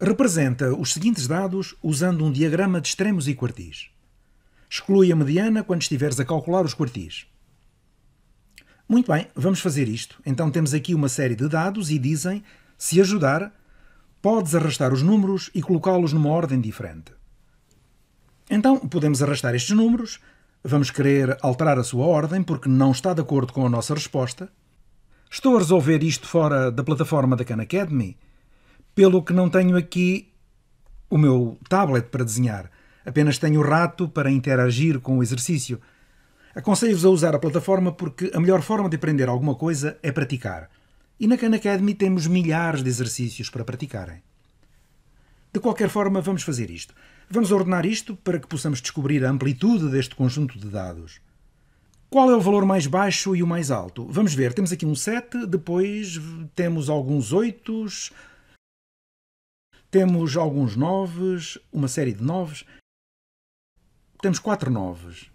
Representa os seguintes dados usando um diagrama de extremos e quartis. Exclui a mediana quando estiveres a calcular os quartis. Muito bem, vamos fazer isto. Então temos aqui uma série de dados e dizem, se ajudar, podes arrastar os números e colocá-los numa ordem diferente. Então podemos arrastar estes números, vamos querer alterar a sua ordem porque não está de acordo com a nossa resposta. Estou a resolver isto fora da plataforma da Khan Academy pelo que não tenho aqui o meu tablet para desenhar. Apenas tenho o rato para interagir com o exercício. Aconselho-vos a usar a plataforma porque a melhor forma de aprender alguma coisa é praticar. E na Khan Academy temos milhares de exercícios para praticarem. De qualquer forma, vamos fazer isto. Vamos ordenar isto para que possamos descobrir a amplitude deste conjunto de dados. Qual é o valor mais baixo e o mais alto? Vamos ver, temos aqui um 7, depois temos alguns 8, temos alguns noves, uma série de noves. Temos quatro noves.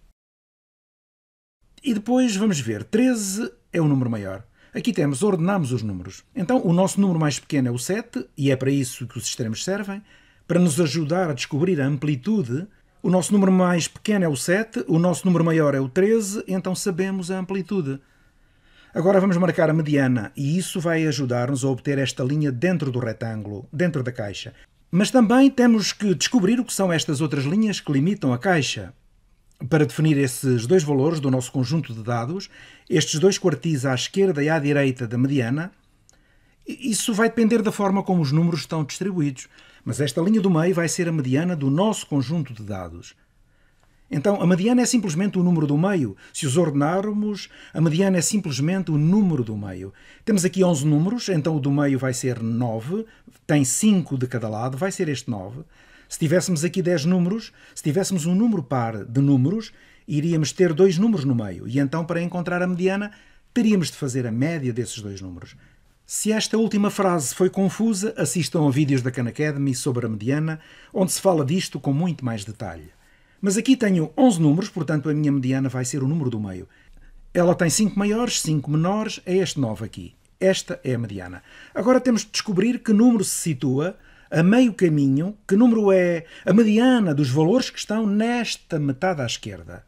E depois vamos ver. 13 é o número maior. Aqui temos, ordenamos os números. Então, o nosso número mais pequeno é o 7, e é para isso que os extremos servem, para nos ajudar a descobrir a amplitude. O nosso número mais pequeno é o 7, o nosso número maior é o 13, então sabemos a amplitude. Agora vamos marcar a mediana e isso vai ajudar-nos a obter esta linha dentro do retângulo, dentro da caixa. Mas também temos que descobrir o que são estas outras linhas que limitam a caixa. Para definir esses dois valores do nosso conjunto de dados, estes dois quartis à esquerda e à direita da mediana, isso vai depender da forma como os números estão distribuídos, mas esta linha do meio vai ser a mediana do nosso conjunto de dados. Então, a mediana é simplesmente o número do meio. Se os ordenarmos, a mediana é simplesmente o número do meio. Temos aqui 11 números, então o do meio vai ser 9, tem 5 de cada lado, vai ser este 9. Se tivéssemos aqui 10 números, se tivéssemos um número par de números, iríamos ter dois números no meio. E então, para encontrar a mediana, teríamos de fazer a média desses dois números. Se esta última frase foi confusa, assistam a vídeos da Khan Academy sobre a mediana, onde se fala disto com muito mais detalhe. Mas aqui tenho 11 números, portanto a minha mediana vai ser o número do meio. Ela tem 5 maiores, 5 menores, é este 9 aqui. Esta é a mediana. Agora temos de descobrir que número se situa a meio caminho, que número é a mediana dos valores que estão nesta metade à esquerda.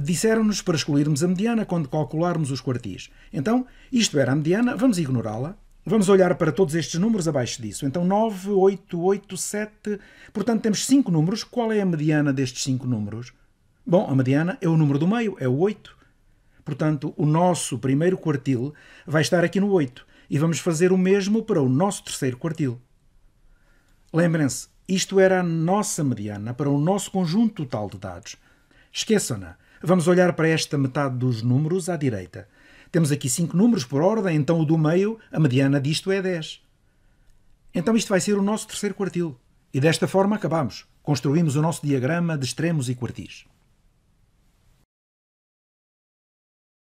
Disseram-nos para escolhermos a mediana quando calcularmos os quartis. Então, isto era a mediana, vamos ignorá-la Vamos olhar para todos estes números abaixo disso. Então, 9, 8, 8, 7. Portanto, temos 5 números. Qual é a mediana destes 5 números? Bom, a mediana é o número do meio, é o 8. Portanto, o nosso primeiro quartil vai estar aqui no 8. E vamos fazer o mesmo para o nosso terceiro quartil. Lembrem-se, isto era a nossa mediana para o nosso conjunto total de dados. Esqueçam-na. Vamos olhar para esta metade dos números à direita. Temos aqui 5 números por ordem, então o do meio, a mediana disto é 10. Então isto vai ser o nosso terceiro quartil. E desta forma acabamos. Construímos o nosso diagrama de extremos e quartis.